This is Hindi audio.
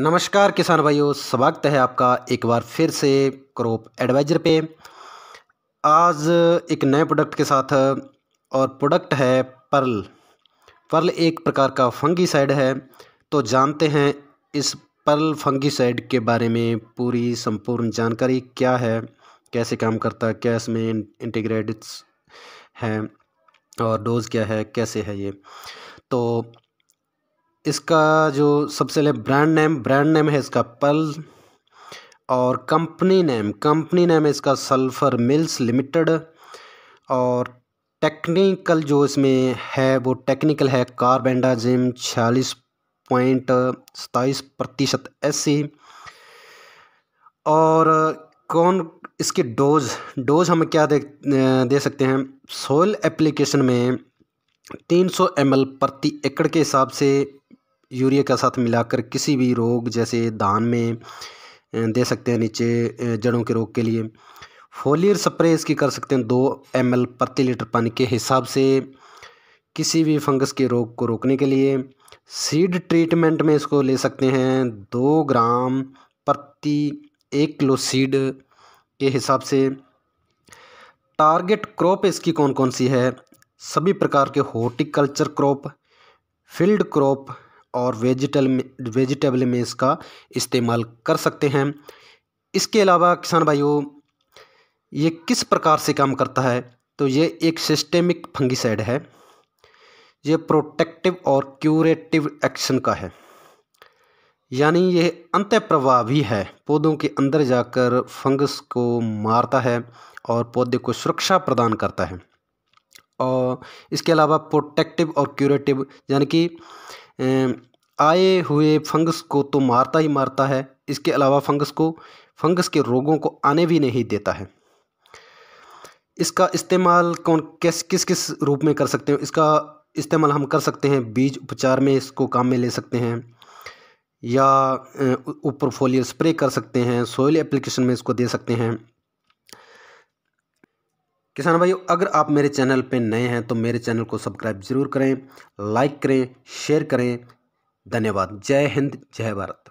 नमस्कार किसान भाइयों स्वागत है आपका एक बार फिर से क्रॉप एडवाइजर पे आज एक नए प्रोडक्ट के साथ और प्रोडक्ट है पर्ल पर्ल एक प्रकार का फंगीसाइड है तो जानते हैं इस पर्ल फंगीसाइड के बारे में पूरी संपूर्ण जानकारी क्या है कैसे काम करता है क्या इसमें इंटीग्रेट है और डोज क्या है कैसे है ये तो इसका जो सबसे पहले ब्रांड नेम ब्रांड नेम है इसका पल और कंपनी नेम कंपनी नेम है इसका सल्फ़र मिल्स लिमिटेड और टेक्निकल जो इसमें है वो टेक्निकल है कार्बेंडाजिम छियालीस पॉइंट सताईस प्रतिशत एस और कौन इसकी डोज डोज हम क्या दे दे सकते हैं सोयल एप्लीकेशन में तीन सौ एम प्रति एकड़ के हिसाब से यूरिया के साथ मिलाकर किसी भी रोग जैसे धान में दे सकते हैं नीचे जड़ों के रोग के लिए फोलियर स्प्रे इसकी कर सकते हैं दो एम एल प्रति लीटर पानी के हिसाब से किसी भी फंगस के रोग को रोकने के लिए सीड ट्रीटमेंट में इसको ले सकते हैं दो ग्राम प्रति एक किलो सीड के हिसाब से टारगेट क्रॉप इसकी कौन कौन सी है सभी प्रकार के हॉर्टिकल्चर क्रॉप फील्ड क्रॉप और वेजिटल में वेजिटेबल में इसका इस्तेमाल कर सकते हैं इसके अलावा किसान भाइयों ये किस प्रकार से काम करता है तो ये एक सिस्टेमिक फंगिसाइड है ये प्रोटेक्टिव और क्यूरेटिव एक्शन का है यानी यह अंत प्रभावी है पौधों के अंदर जाकर फंगस को मारता है और पौधे को सुरक्षा प्रदान करता है और इसके अलावा प्रोटेक्टिव और क्यूरेटिव यानी कि आए हुए फंगस को तो मारता ही मारता है इसके अलावा फंगस को फंगस के रोगों को आने भी नहीं देता है इसका इस्तेमाल कौन किस किस किस रूप में कर सकते हैं इसका इस्तेमाल हम कर सकते हैं बीज उपचार में इसको काम में ले सकते हैं या ऊपर फोलियर स्प्रे कर सकते हैं सोयल एप्लीकेशन में इसको दे सकते हैं किसान भाइयों अगर आप मेरे चैनल पे नए हैं तो मेरे चैनल को सब्सक्राइब ज़रूर करें लाइक करें शेयर करें धन्यवाद जय हिंद जय भारत